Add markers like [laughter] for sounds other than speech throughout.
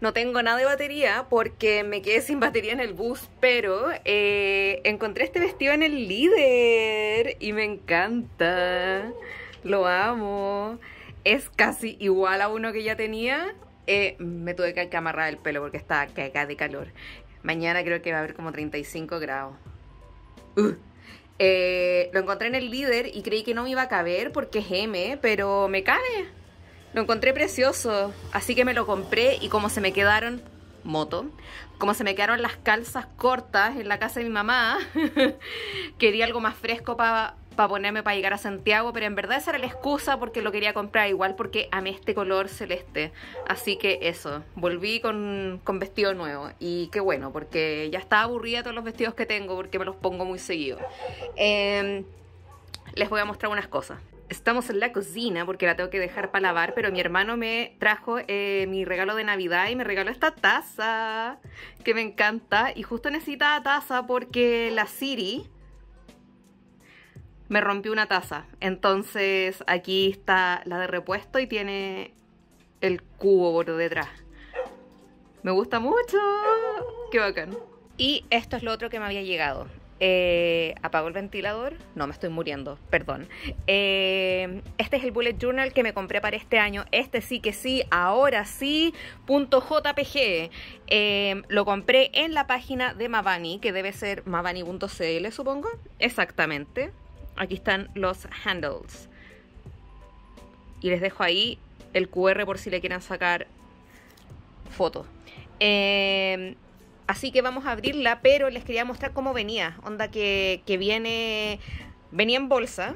No tengo nada de batería porque me quedé sin batería en el bus, pero eh, encontré este vestido en el líder y me encanta. Lo amo. Es casi igual a uno que ya tenía. Eh, me tuve que amarrar el pelo porque está caca de calor. Mañana creo que va a haber como 35 grados. Uh. Eh, lo encontré en el líder y creí que no me iba a caber porque es M, pero me cabe. Lo encontré precioso, así que me lo compré y como se me quedaron moto, como se me quedaron las calzas cortas en la casa de mi mamá, [laughs] quería algo más fresco para ponerme para llegar a Santiago, pero en verdad esa era la excusa porque lo quería comprar igual porque amé este color celeste. Así que eso, volví con, vestido nuevo y qué bueno, porque ya estaba aburrida todos los vestidos que tengo porque me los pongo muy seguido. Em, les voy a mostrar unas cosas. Estamos en la cocina porque la tengo que dejar para lavar, pero mi hermano me trajo eh, mi regalo de Navidad y me regaló esta taza que me encanta. Y justo necesitaba taza porque la Siri me rompió una taza. Entonces aquí está la de repuesto y tiene el cubo por detrás. Me gusta mucho. Qué bacán. Y esto es lo otro que me había llegado. Eh, apago el ventilador. No, me estoy muriendo, perdón. Eh, este es el Bullet Journal que me compré para este año. Este sí que sí, ahora sí, punto .jpg. Eh, lo compré en la página de Mavani, que debe ser mavani.cl, supongo. Exactamente. Aquí están los handles. Y les dejo ahí el QR por si le quieran sacar Foto. Eh, Así que vamos a abrirla, pero les quería mostrar cómo venía. Onda que, viene, venía en bolsa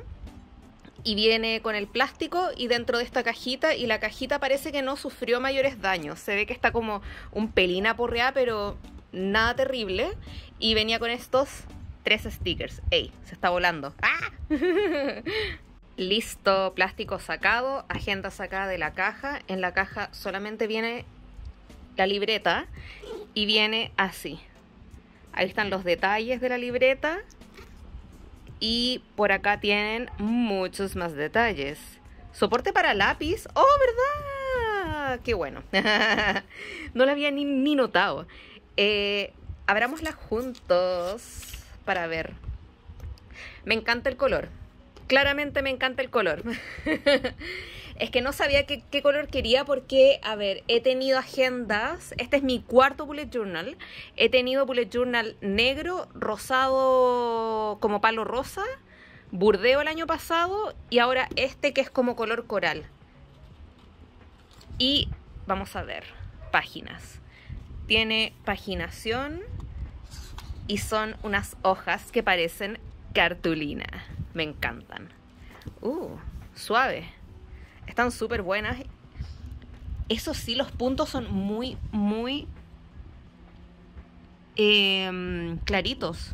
y viene con el plástico y dentro de esta cajita y la cajita parece que no sufrió mayores daños. Se ve que está como un pelín aporreada, pero nada terrible. Y venía con estos tres stickers. ¡Ey! Se está volando. ¡Ah! [laughs] Listo, plástico sacado, agenda sacada de la caja. En la caja solamente viene la libreta y viene así. Ahí están los detalles de la libreta y por acá tienen muchos más detalles. Soporte para lápiz. ¡Oh, verdad! ¡Qué bueno! [laughs] no lo había ni, notado. Eh, abramosla juntos para ver. Me encanta el color. Claramente me encanta el color. [laughs] es que no sabía qué, color quería porque, a ver, he tenido agendas, este es mi cuarto bullet journal, he tenido bullet journal negro, rosado como palo rosa, burdeo el año pasado y ahora este que es como color coral. Y vamos a ver, páginas. Tiene paginación y son unas hojas que parecen cartulina. Me encantan. Uh, suave. Están súper buenas. Eso sí, los puntos son muy, muy em, claritos.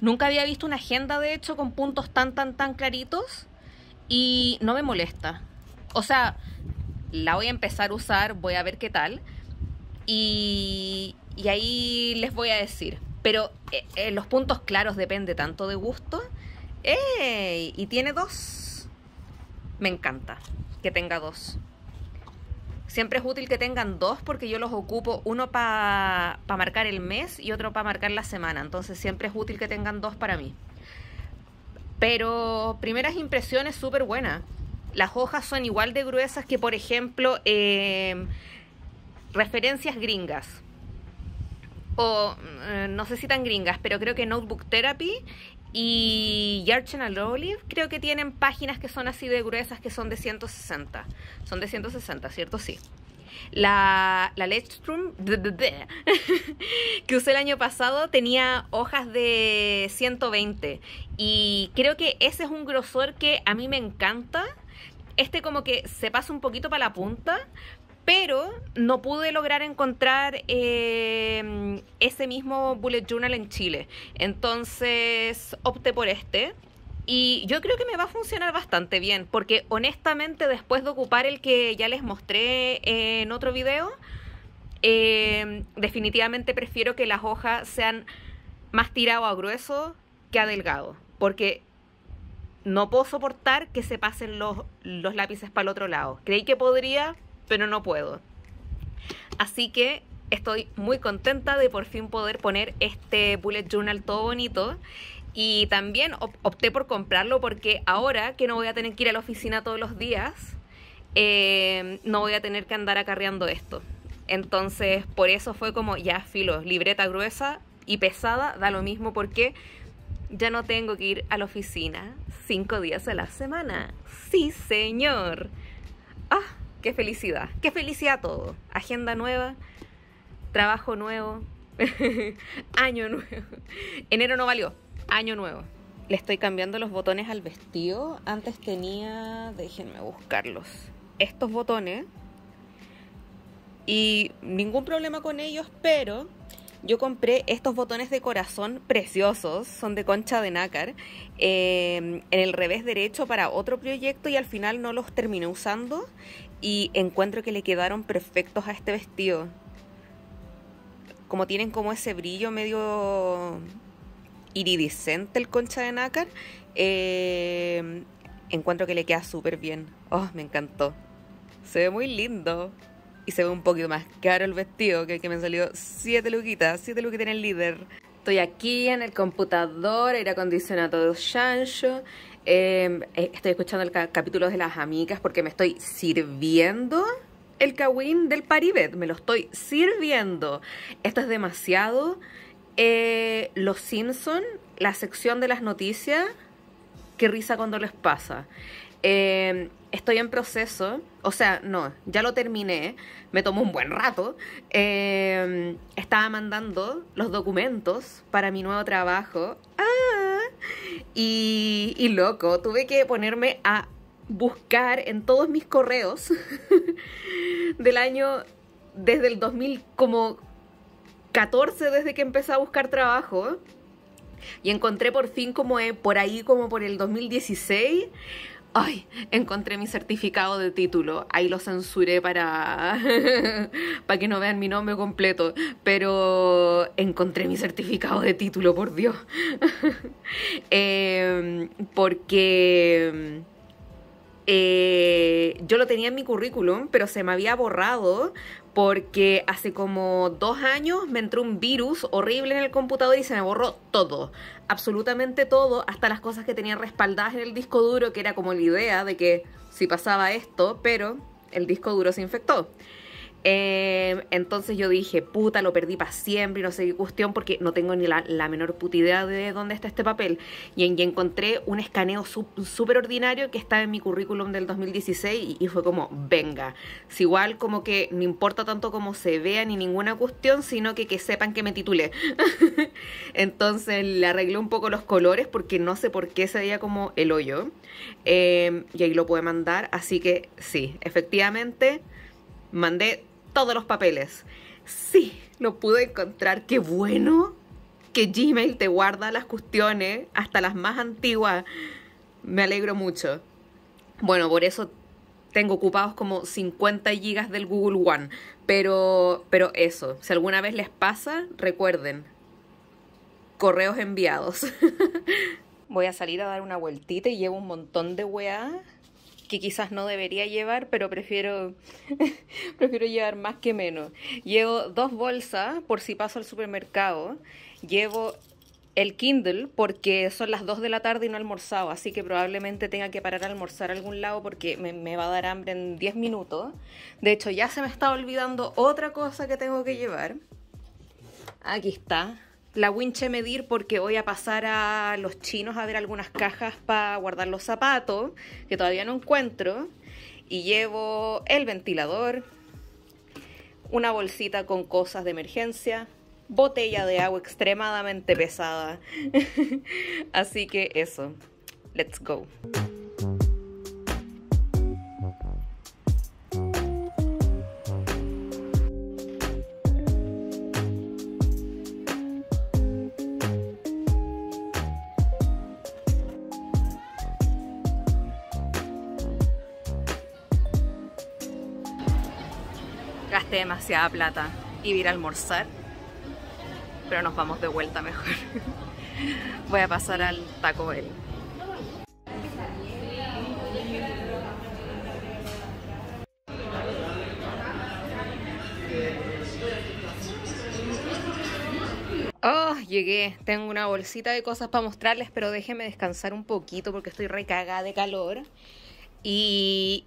Nunca había visto una agenda, de hecho, con puntos tan, tan, tan claritos. Y no me molesta. O sea, la voy a empezar a usar, voy a ver qué tal. Y, y ahí les voy a decir. Pero eh, eh, los puntos claros depende tanto de gusto. ¡Ey! Y tiene dos me encanta que tenga dos. Siempre es útil que tengan dos porque yo los ocupo, uno para marcar el mes y otro para marcar la semana. Entonces siempre es útil que tengan dos para mí. Pero primeras impresiones súper buenas. Las hojas son igual de gruesas que, por ejemplo, em, referencias gringas. O eh, no sé si tan gringas, pero creo que Notebook Therapy y Yarchen and Olive creo que tienen páginas que son así de gruesas, que son de 160. Son de 160, ¿cierto? Sí. La, la Ledstrom [laughs] que usé el año pasado tenía hojas de 120 y creo que ese es un grosor que a mí me encanta. Este como que se pasa un poquito para la punta, pero no pude lograr encontrar eh, ese mismo bullet journal en Chile. Entonces opté por este. Y yo creo que me va a funcionar bastante bien, porque honestamente después de ocupar el que ya les mostré eh, en otro video, em, definitivamente prefiero que las hojas sean más tirado a grueso que a delgado, porque no puedo soportar que se pasen los, los lápices para el otro lado. Creí que podría, pero no puedo. Así que estoy muy contenta de por fin poder poner este bullet journal todo bonito. Y también opté por comprarlo porque ahora que no voy a tener que ir a la oficina todos los días, em, no voy a tener que andar acarreando esto. Entonces, por eso fue como ya filo, libreta gruesa y pesada, da lo mismo porque ya no tengo que ir a la oficina cinco días a la semana. Sí, señor. ¡Ah! ¡Qué felicidad! ¡Qué felicidad todo! Agenda nueva, trabajo nuevo, [laughs] año nuevo. Enero no valió, año nuevo. Le estoy cambiando los botones al vestido. Antes tenía, déjenme buscarlos, estos botones. Y ningún problema con ellos, pero yo compré estos botones de corazón preciosos, son de concha de nácar, em, en el revés derecho para otro proyecto y al final no los terminé usando y encuentro que le quedaron perfectos a este vestido como tienen como ese brillo medio iridiscente el concha de nácar, eh, encuentro que le queda súper bien. Oh, me encantó. Se ve muy lindo. Y se ve un poquito más caro el vestido, que, que me salido siete luquitas, Siete luquitas en el líder. Estoy aquí en el computador, aire acondicionado de eh, eh, estoy escuchando el capítulo de las amigas porque me estoy sirviendo el Kawin del Paribet. Me lo estoy sirviendo. Esto es demasiado. Eh, los Simpson, la sección de las noticias. Qué risa cuando les pasa. Em, estoy en proceso, o sea, no, ya lo terminé, me tomó un buen rato. Em, estaba mandando los documentos para mi nuevo trabajo. Ah, y, y, loco, tuve que ponerme a buscar en todos mis correos [laughs] del año desde el 2000 como 14 desde que empecé a buscar trabajo y encontré por fin como eh, por ahí como por el 2016 ay, encontré mi certificado de título. Ahí lo censuré para, [laughs] para que no vean mi nombre completo. Pero encontré mi certificado de título, por Dios. [laughs] Em, porque eh, yo lo tenía en mi currículum, pero se me había borrado porque hace como dos años me entró un virus horrible en el computador y se me borró todo, absolutamente todo, hasta las cosas que tenía respaldadas en el disco duro, que era como la idea de que si pasaba esto, pero el disco duro se infectó. Em, entonces yo dije, puta, lo perdí para siempre y no sé qué cuestión porque no tengo ni la, menor puta idea de dónde está este papel. Y, encontré un escaneo súper ordinario que estaba en mi currículum del 2016 y, fue como, venga, es igual como que no importa tanto cómo se vea ni ninguna cuestión, sino que, que sepan que me titulé. [laughs] entonces le arreglé un poco los colores porque no sé por qué se veía como el hoyo. Em, y ahí lo pude mandar, así que sí, efectivamente mandé todos los papeles. Sí, lo pude encontrar. Qué bueno que Gmail te guarda las cuestiones, hasta las más antiguas. Me alegro mucho. Bueno, por eso tengo ocupados como 50 gigas del Google One. Pero, pero eso, si alguna vez les pasa, recuerden, correos enviados. [laughs] Voy a salir a dar una vueltita y llevo un montón de weá que quizás no debería llevar, pero prefiero, [laughs] prefiero llevar más que menos. Llevo dos bolsas por si paso al supermercado. Llevo el Kindle porque son las 2 de la tarde y no he almorzado, así que probablemente tenga que parar a almorzar algún lado porque me, me va a dar hambre en 10 minutos. De hecho, ya se me está olvidando otra cosa que tengo que llevar. Aquí está la winche medir porque voy a pasar a los chinos a ver algunas cajas para guardar los zapatos que todavía no encuentro y llevo el ventilador, una bolsita con cosas de emergencia, botella de agua extremadamente pesada. [laughs] Así que eso, let's go. a plata y ir a almorzar, pero nos vamos de vuelta mejor. [laughs] Voy a pasar al Taco Bell. Oh, llegué. Tengo una bolsita de cosas para mostrarles, pero déjenme descansar un poquito porque estoy recagada de calor. Y,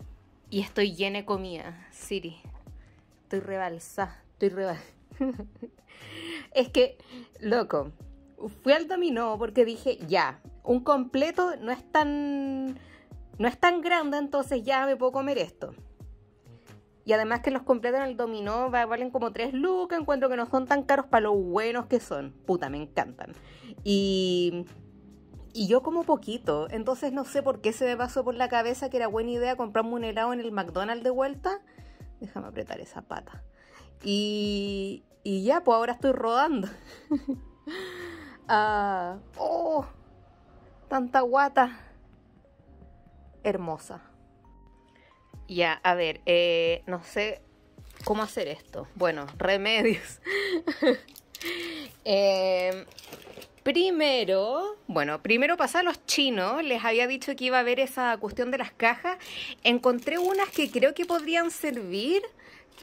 y estoy llena de comida, Siri estoy rebalsada, estoy rebalsada. [laughs] es que, loco, fui al dominó porque dije, ya, un completo no es tan, no es tan grande, entonces ya me puedo comer esto. Y además que los completos en el dominó valen como 3 lucas, encuentro que no son tan caros para lo buenos que son. Puta, me encantan. Y, y yo como poquito, entonces no sé por qué se me pasó por la cabeza que era buena idea comprarme un helado en el McDonald's de vuelta Déjame apretar esa pata. Y, y ya, pues ahora estoy rodando. [laughs] Ah, ¡Oh! Tanta guata. Hermosa. Ya, a ver, eh, no sé cómo hacer esto. Bueno, remedios. [laughs] eh, Primero, bueno, primero pasé a los chinos, les había dicho que iba a haber esa cuestión de las cajas, encontré unas que creo que podrían servir,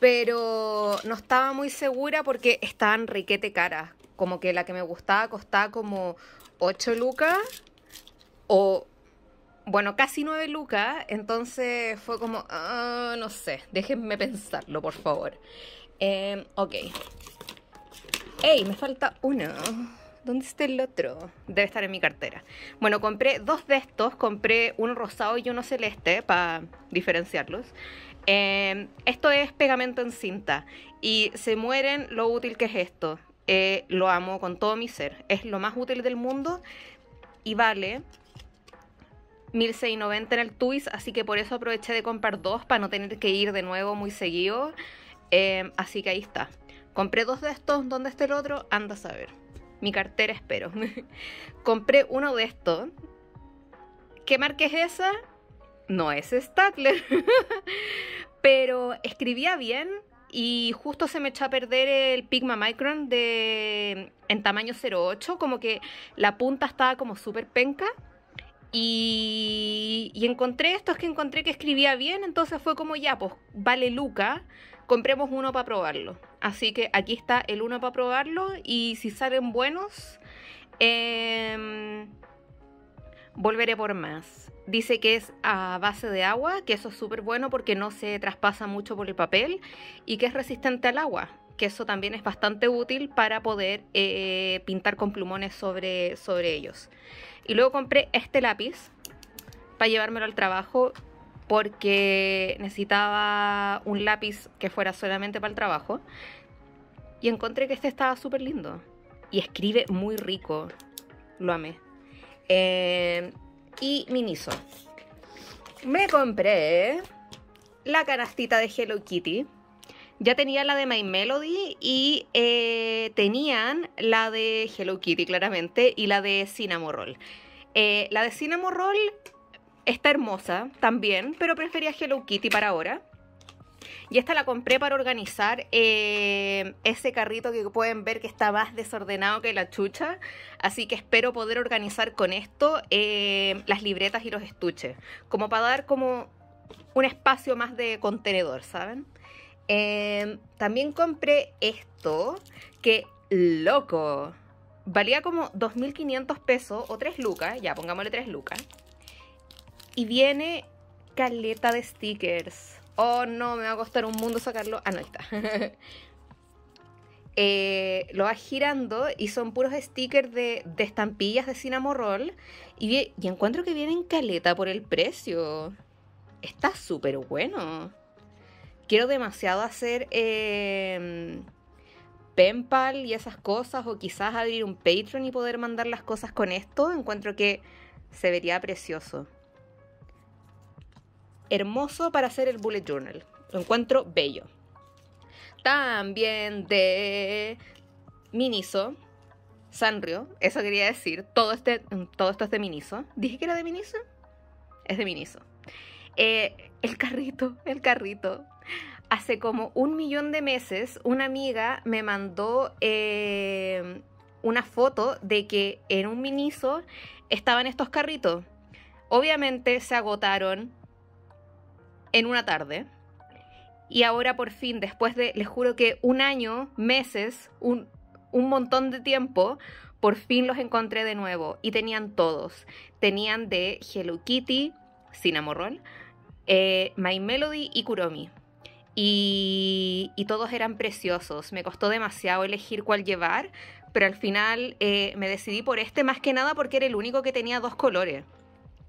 pero no estaba muy segura porque estaban riquete caras, como que la que me gustaba costaba como 8 lucas o bueno, casi 9 lucas, entonces fue como, ah, no sé, déjenme pensarlo, por favor. Em, ok. ¡Ey! Me falta una. ¿Dónde está el otro? Debe estar en mi cartera. Bueno, compré dos de estos. Compré uno rosado y uno celeste para diferenciarlos. Em, esto es pegamento en cinta. Y se mueren lo útil que es esto. Eh, lo amo con todo mi ser. Es lo más útil del mundo. Y vale 1690 en el Tuis. Así que por eso aproveché de comprar dos para no tener que ir de nuevo muy seguido. Em, así que ahí está. Compré dos de estos. ¿Dónde está el otro? Anda a saber. Mi cartera, espero. [laughs] Compré uno de estos. ¿Qué marca es esa? No es Statler. [laughs] Pero escribía bien y justo se me echó a perder el Pigma Micron de, en tamaño 08. Como que la punta estaba como súper penca. Y, y encontré estos que encontré que escribía bien. Entonces fue como ya, pues vale Luca compremos uno para probarlo. Así que aquí está el uno para probarlo y si salen buenos, em, volveré por más. Dice que es a base de agua, que eso es súper bueno porque no se traspasa mucho por el papel y que es resistente al agua, que eso también es bastante útil para poder eh, pintar con plumones sobre, sobre ellos. Y luego compré este lápiz para llevármelo al trabajo porque necesitaba un lápiz que fuera solamente para el trabajo. Y encontré que este estaba súper lindo. Y escribe muy rico. Lo amé. Y eh, y Miniso. Me compré la canastita de Hello Kitty. Ya tenía la de My Melody y eh, tenían la de Hello Kitty claramente y la de Cinnamon Roll. Eh, la de Cinnamon Roll Está hermosa también, pero prefería Hello Kitty para ahora. Y esta la compré para organizar eh, ese carrito que pueden ver que está más desordenado que la chucha. Así que espero poder organizar con esto eh, las libretas y los estuches. Como para dar como un espacio más de contenedor, ¿saben? Em, también compré esto que loco. Valía como 2.500 pesos o 3 lucas, ya pongámosle 3 lucas. Y viene caleta de stickers. Oh no, me va a costar un mundo sacarlo. Ah, no, está. [laughs] Eh, lo vas girando y son puros stickers de, estampillas de cinnamon Y, encuentro que vienen caleta por el precio. Está súper bueno. Quiero demasiado hacer em, penpal y esas cosas. O quizás abrir un Patreon y poder mandar las cosas con esto. Encuentro que se vería precioso hermoso para hacer el bullet journal. Lo encuentro bello. También de Miniso, Sanrio, eso quería decir, todo, este, todo esto es de Miniso. ¿Dije que era de Miniso? Es de Miniso. Eh, el carrito, el carrito. Hace como un millón de meses una amiga me mandó eh, una foto de que en un Miniso estaban estos carritos. Obviamente se agotaron, en una tarde. Y ahora por fin, después de, les juro que un año, meses, un, montón de tiempo, por fin los encontré de nuevo. Y tenían todos. Tenían de Hello Kitty, Cinnamoroll, eh, My Melody y Kuromi. Y, todos eran preciosos. Me costó demasiado elegir cuál llevar, pero al final eh, me decidí por este más que nada porque era el único que tenía dos colores.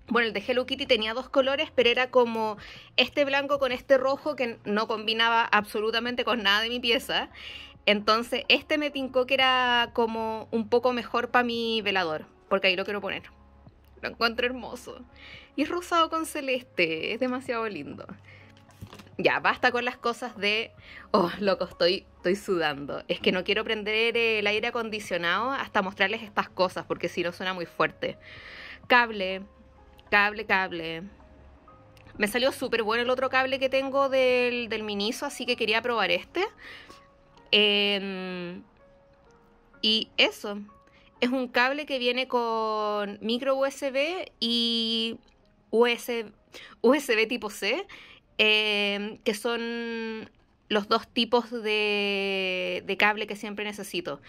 Bueno, el de Hello Kitty tenía dos colores, pero era como este blanco con este rojo que no combinaba absolutamente con nada de mi pieza. Entonces, este me tincó que era como un poco mejor para mi velador, porque ahí lo quiero poner. Lo encuentro hermoso. Y rosado con celeste, es demasiado lindo. Ya, basta con las cosas de... Oh, loco, estoy, estoy sudando. Es que no quiero prender el aire acondicionado hasta mostrarles estas cosas, porque si no suena muy fuerte. Cable, Cable, cable. Me salió súper bueno el otro cable que tengo del, del Miniso, así que quería probar este. Em, y eso. Es un cable que viene con micro USB y USB, USB tipo C, em, que son los dos tipos de, cable que siempre necesito.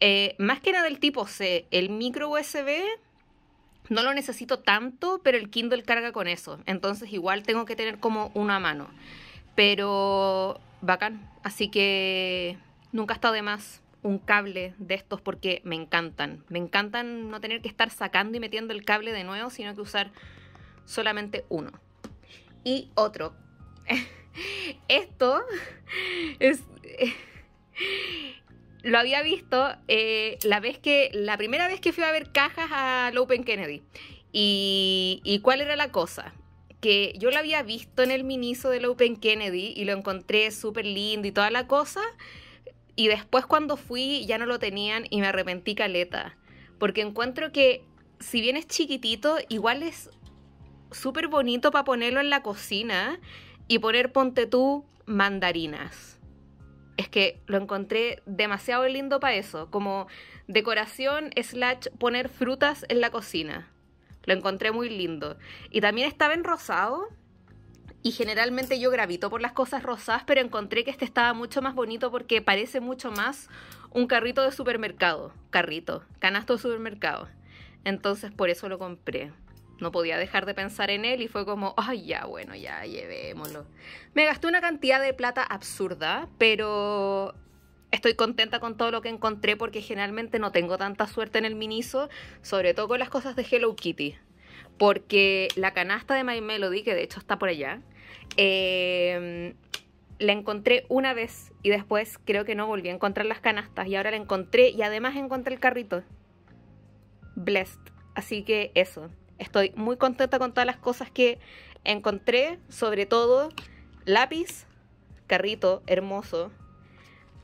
Eh, más que nada el tipo C, el micro USB no lo necesito tanto, pero el Kindle carga con eso. Entonces igual tengo que tener como una mano. Pero bacán. Así que nunca ha estado de más un cable de estos porque me encantan. Me encantan no tener que estar sacando y metiendo el cable de nuevo, sino que usar solamente uno. Y otro. [laughs] Esto es lo había visto eh, la vez que la primera vez que fui a ver cajas a Open Kennedy. Y, cuál era la cosa? Que yo lo había visto en el miniso de Open Kennedy y lo encontré súper lindo y toda la cosa. Y después cuando fui ya no lo tenían y me arrepentí caleta. Porque encuentro que si bien es chiquitito, igual es súper bonito para ponerlo en la cocina y poner ponte tú mandarinas es que lo encontré demasiado lindo para eso, como decoración slash poner frutas en la cocina. Lo encontré muy lindo. Y también estaba en rosado. Y generalmente yo gravito por las cosas rosadas, pero encontré que este estaba mucho más bonito porque parece mucho más un carrito de supermercado. Carrito, canasto de supermercado. Entonces por eso lo compré no podía dejar de pensar en él y fue como, ay, ya, bueno, ya llevémoslo. Me gasté una cantidad de plata absurda, pero estoy contenta con todo lo que encontré porque generalmente no tengo tanta suerte en el Miniso, sobre todo con las cosas de Hello Kitty. Porque la canasta de My Melody, que de hecho está por allá, em, la encontré una vez y después creo que no volví a encontrar las canastas y ahora la encontré y además encontré el carrito. Blessed. Así que eso. Estoy muy contenta con todas las cosas que encontré, sobre todo lápiz, carrito, hermoso.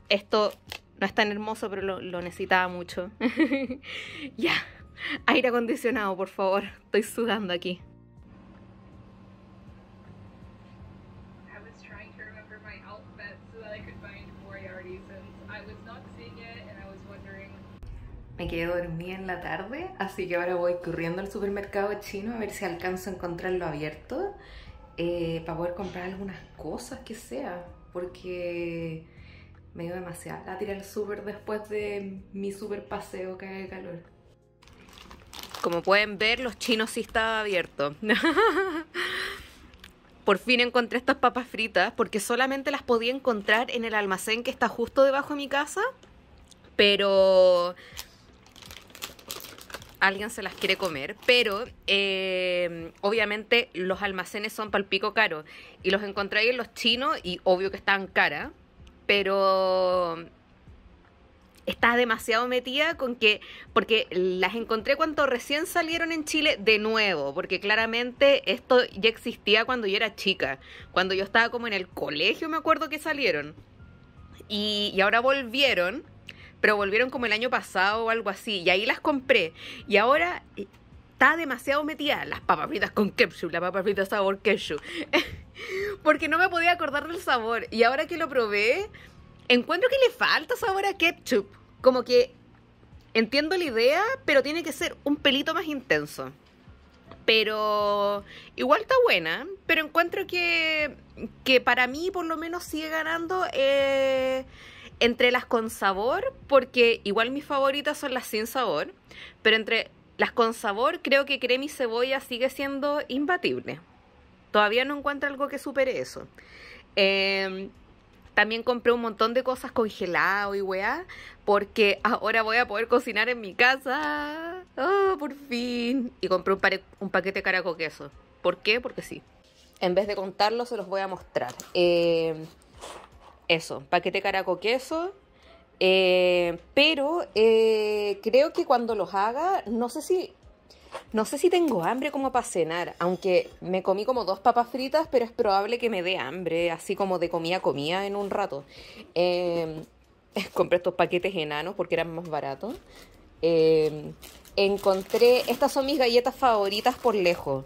Esto no es tan hermoso, pero lo, necesitaba mucho. [laughs] ya, aire acondicionado, por favor. Estoy sudando aquí. Me quedé dormida en la tarde, así que ahora voy corriendo al supermercado chino a ver si alcanzo a encontrarlo abierto eh, para poder comprar algunas cosas que sea, porque me dio demasiada a tirar el súper después de mi super paseo que de calor. Como pueden ver, los chinos sí estaba abierto. [laughs] Por fin encontré estas papas fritas porque solamente las podía encontrar en el almacén que está justo debajo de mi casa. Pero alguien se las quiere comer, pero eh, obviamente los almacenes son palpico caro. y los encontré ahí en los chinos y obvio que están cara, pero estás demasiado metida con que, porque las encontré cuando recién salieron en Chile de nuevo, porque claramente esto ya existía cuando yo era chica, cuando yo estaba como en el colegio me acuerdo que salieron y ahora volvieron pero volvieron como el año pasado o algo así, y ahí las compré. Y ahora eh, está demasiado metida las papas fritas con ketchup, la papas fritas sabor ketchup, [laughs] porque no me podía acordar del sabor. Y ahora que lo probé, encuentro que le falta sabor a ketchup. Como que entiendo la idea, pero tiene que ser un pelito más intenso. Pero igual está buena, pero encuentro que, que para mí por lo menos sigue ganando eh, entre las con sabor, porque igual mis favoritas son las sin sabor, pero entre las con sabor creo que crema y cebolla sigue siendo imbatible. Todavía no encuentro algo que supere eso. Em, también compré un montón de cosas congeladas y weá, porque [laughs] ahora voy a poder cocinar en mi casa. ¡Oh, por fin! Y compré un, paquete caraco queso. ¿Por qué? Porque sí. En vez de contarlo, se los voy a mostrar. Eh, eso, paquete caraco queso. Eh, pero eh, creo que cuando los haga, no sé si. No sé si tengo hambre como para cenar, aunque me comí como dos papas fritas, pero es probable que me dé hambre, así como de comida a comida en un rato. Em, [laughs] compré estos paquetes enanos porque eran más baratos. Em, encontré, estas son mis galletas favoritas por lejos.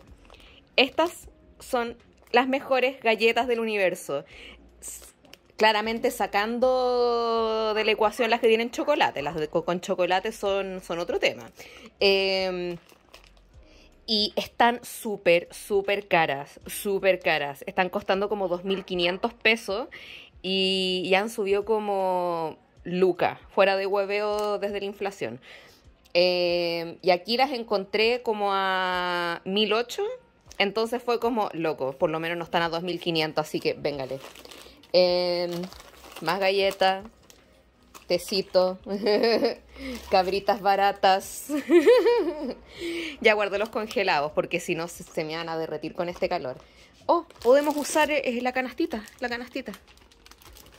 Estas son las mejores galletas del universo claramente sacando de la ecuación las que tienen chocolate, las de, con chocolate son, otro tema. Em, y están súper, súper caras, súper caras. Están costando como 2.500 pesos y, ya han subido como Luca. fuera de hueveo desde la inflación. Em, y aquí las encontré como a 1.008, entonces fue como, loco, por lo menos no están a 2.500, así que véngale. Em, más galletas tecito, [laughs] cabritas baratas. [laughs] ya guardo los congelados porque si no se me van a derretir con este calor. Oh, podemos usar eh, la canastita, la canastita.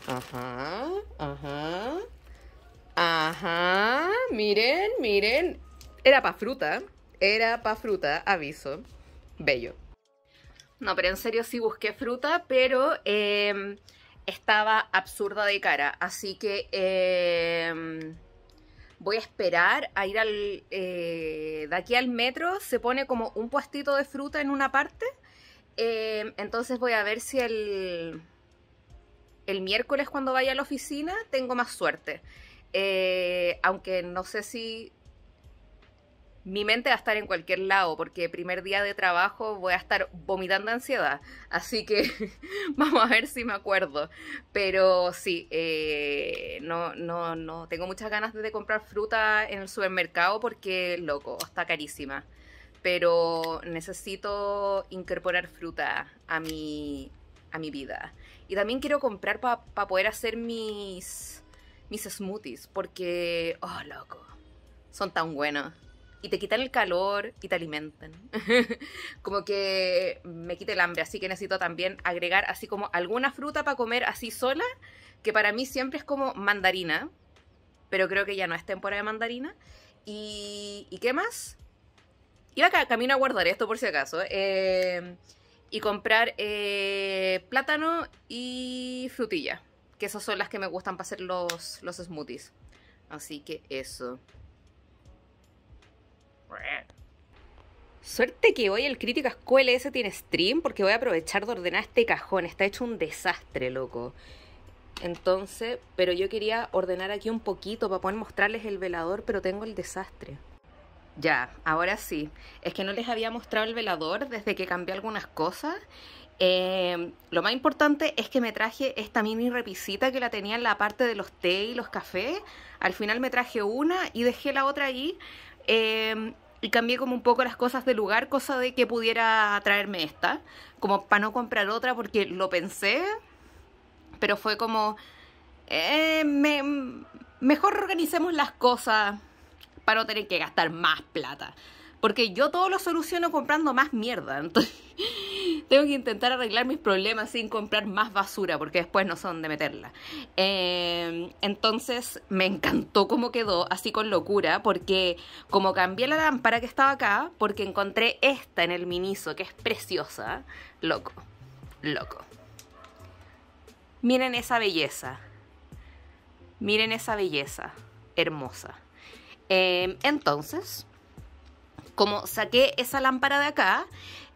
Ajá, ajá. Ajá, miren, miren. Era pa' fruta, era pa' fruta, aviso. Bello. No, pero en serio sí busqué fruta, pero em, estaba absurda de cara. Así que eh, voy a esperar a ir al... Eh, de aquí al metro se pone como un puestito de fruta en una parte. Eh, entonces voy a ver si el, el miércoles cuando vaya a la oficina tengo más suerte. aunque no sé si mi mente va a estar en cualquier lado, porque primer día de trabajo voy a estar vomitando ansiedad. Así que [laughs] vamos a ver si me acuerdo. Pero sí, eh, no, no, no. Tengo muchas ganas de comprar fruta en el supermercado porque, loco, está carísima. Pero necesito incorporar fruta a mi, a mi vida. Y también quiero comprar para poder hacer mis, mis smoothies, porque, oh, loco, son tan buenos y te quitan el calor y te alimentan. [laughs] como que me quita el hambre, así que necesito también agregar así como alguna fruta para comer así sola, que para mí siempre es como mandarina, pero creo que ya no es temporada de mandarina. ¿Y, ¿y qué más? Iba acá camino a guardar esto por si acaso. Em, y comprar eh, plátano y frutilla, que esas son las que me gustan para hacer los, los smoothies. Así que eso. Suerte que hoy el Escuela ese tiene stream porque voy a aprovechar de ordenar este cajón. Está hecho un desastre, loco. Entonces, pero yo quería ordenar aquí un poquito para poder mostrarles el velador, pero tengo el desastre. Ya, ahora sí. Es que no les había mostrado el velador desde que cambié algunas cosas. Eh, lo más importante es que me traje esta mini repisita que la tenía en la parte de los té y los cafés. Al final me traje una y dejé la otra ahí Em, y cambié como un poco las cosas de lugar, cosa de que pudiera traerme esta, como para no comprar otra porque lo pensé, pero fue como, eh, mejor organicemos las cosas para no tener que gastar más plata. Porque yo todo lo soluciono comprando más mierda. Entonces, [laughs] tengo que intentar arreglar mis problemas sin comprar más basura, porque después no sé dónde meterla. Em, entonces, me encantó cómo quedó, así con locura, porque como cambié la lámpara que estaba acá, porque encontré esta en el Miniso, que es preciosa. Loco, loco. Miren esa belleza. Miren esa belleza. Hermosa. Em, entonces, como saqué esa lámpara de acá,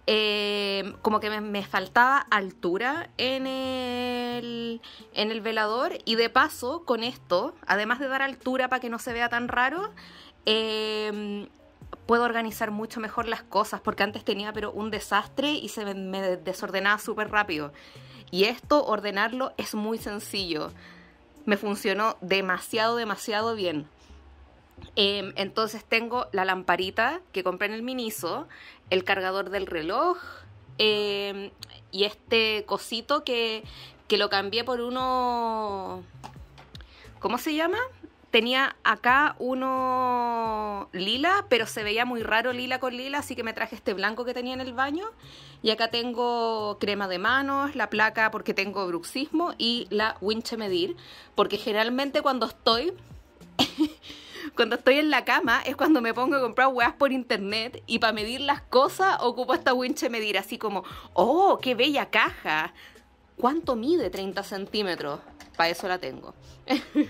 eh, como que me, faltaba altura en el, en el velador y de paso con esto, además de dar altura para que no se vea tan raro, em, puedo organizar mucho mejor las cosas porque antes tenía pero un desastre y se me, me desordenaba súper rápido. Y esto, ordenarlo, es muy sencillo. Me funcionó demasiado, demasiado bien. Em, entonces tengo la lamparita que compré en el Miniso, el cargador del reloj em, y este cosito que, que lo cambié por uno... ¿Cómo se llama? Tenía acá uno lila, pero se veía muy raro lila con lila, así que me traje este blanco que tenía en el baño. Y acá tengo crema de manos, la placa porque tengo bruxismo y la winche medir, porque generalmente cuando estoy [laughs] cuando estoy en la cama es cuando me pongo a comprar weas por internet y para medir las cosas ocupo esta winche medir así como, oh, qué bella caja. ¿Cuánto mide 30 centímetros? Para eso la tengo.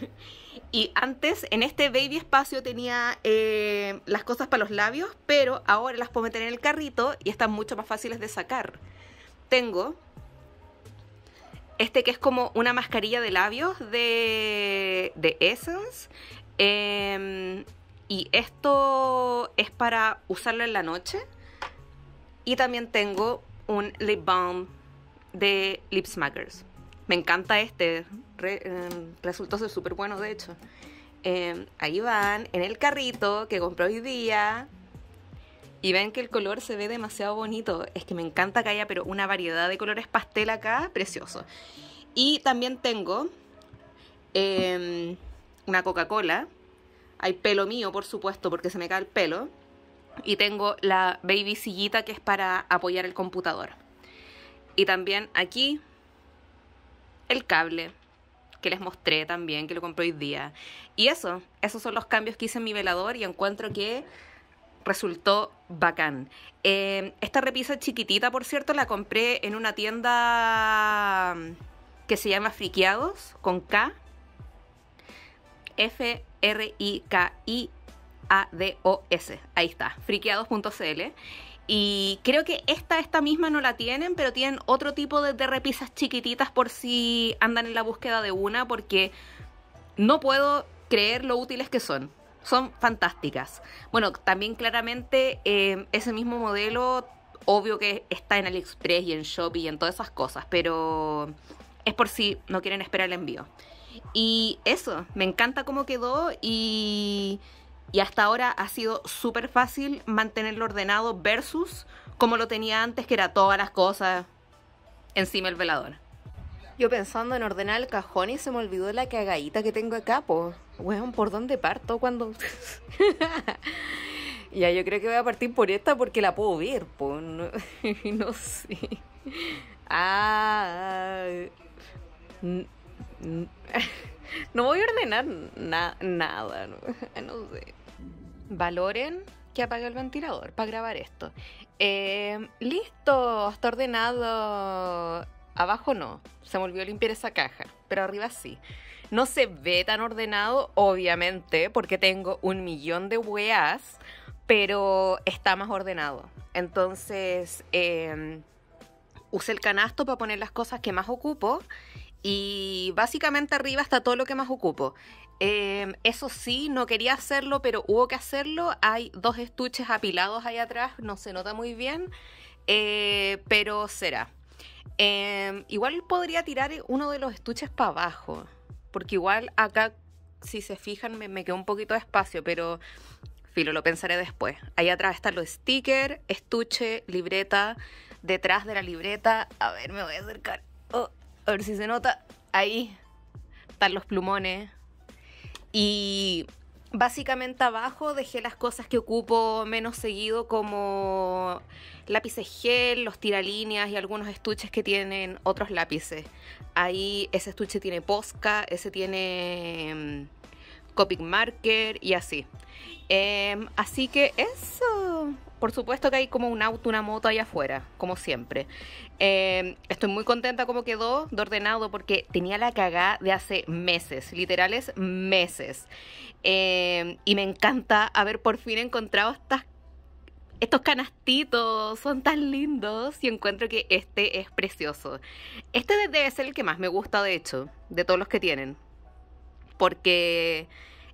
[laughs] y antes en este baby espacio tenía eh, las cosas para los labios, pero ahora las puedo meter en el carrito y están mucho más fáciles de sacar. Tengo este que es como una mascarilla de labios de, de Essence. Em, y esto es para usarlo en la noche. Y también tengo un lip balm de Lip Smackers. Me encanta este. Em, resultó ser súper bueno, de hecho. Em, ahí van, en el carrito que compré hoy día. Y ven que el color se ve demasiado bonito. Es que me encanta que haya pero una variedad de colores pastel acá. Precioso. Y también tengo... Eh, una Coca-Cola. Hay pelo mío, por supuesto, porque se me cae el pelo. Y tengo la baby sillita que es para apoyar el computador. Y también aquí el cable que les mostré también, que lo compré hoy día. Y eso, esos son los cambios que hice en mi velador y encuentro que resultó bacán. Eh, esta repisa chiquitita, por cierto, la compré en una tienda que se llama Friqueados, con K. F-R-I-K-I-A-D-O-S. Ahí está, friqueados.cl. Y creo que esta, esta misma no la tienen, pero tienen otro tipo de, repisas chiquititas por si andan en la búsqueda de una, porque no puedo creer lo útiles que son. Son fantásticas. Bueno, también claramente eh, ese mismo modelo, obvio que está en AliExpress y en Shopee y en todas esas cosas, pero es por si no quieren esperar el envío. Y eso, me encanta cómo quedó y, hasta ahora ha sido súper fácil mantenerlo ordenado versus como lo tenía antes, que era todas las cosas encima del velador. Yo pensando en ordenar el cajón y se me olvidó la cagadita que tengo acá, pues, Weón, ¿por dónde parto? cuando [laughs] ya, yo creo que voy a partir por esta porque la puedo ver, pues, No, [laughs] no sé. Ah. ah. [laughs] no voy a ordenar nada, [laughs] no, sé. Valoren que apague el ventilador para grabar esto. Em, listo, está ordenado. Abajo no, se me olvidó limpiar esa caja, pero arriba sí. No se ve tan ordenado, obviamente, porque tengo un millón de weas, pero está más ordenado. Entonces, em, Use el canasto para poner las cosas que más ocupo y básicamente arriba está todo lo que más ocupo. Em, eso sí, no quería hacerlo, pero hubo que hacerlo. Hay dos estuches apilados ahí atrás, no se nota muy bien, eh, pero será. Em, igual podría tirar uno de los estuches para abajo, porque igual acá, si se fijan, me, me quedó un poquito de espacio, pero filo, lo pensaré después. Ahí atrás están los stickers, estuche, libreta, detrás de la libreta. A ver, me voy a acercar. Oh, a ver si se nota, ahí están los plumones. Y básicamente abajo dejé las cosas que ocupo menos seguido como lápices gel, los tiralíneas y algunos estuches que tienen otros lápices. Ahí ese estuche tiene Posca, ese tiene mm, Copic Marker y así. Em, así que eso por supuesto que hay como un auto, una moto allá afuera, como siempre. Em, estoy muy contenta como quedó de ordenado porque tenía la cagada de hace meses, literales meses. Em, y me encanta haber por fin encontrado estas estos canastitos son tan lindos y encuentro que este es precioso. Este debe ser el que más me gusta, de hecho, de todos los que tienen. Porque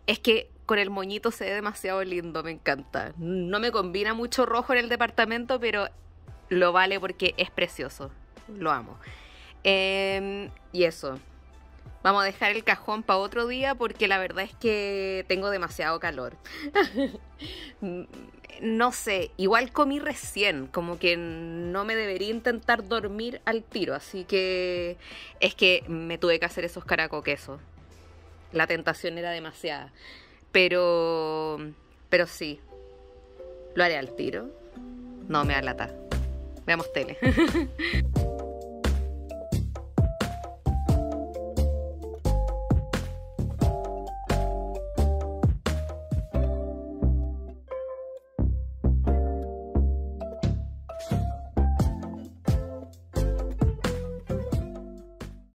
es que con el moñito se ve demasiado lindo, me encanta. No me combina mucho rojo en el departamento, pero lo vale porque es precioso. Lo amo. Em, y eso. Vamos a dejar el cajón para otro día porque la verdad es que tengo demasiado calor. [laughs] no sé, igual comí recién, como que no me debería intentar dormir al tiro, así que es que me tuve que hacer esos caracoquesos. La tentación era demasiada. Pero, pero sí, lo haré al tiro. No me alata. Veamos tele. [laughs]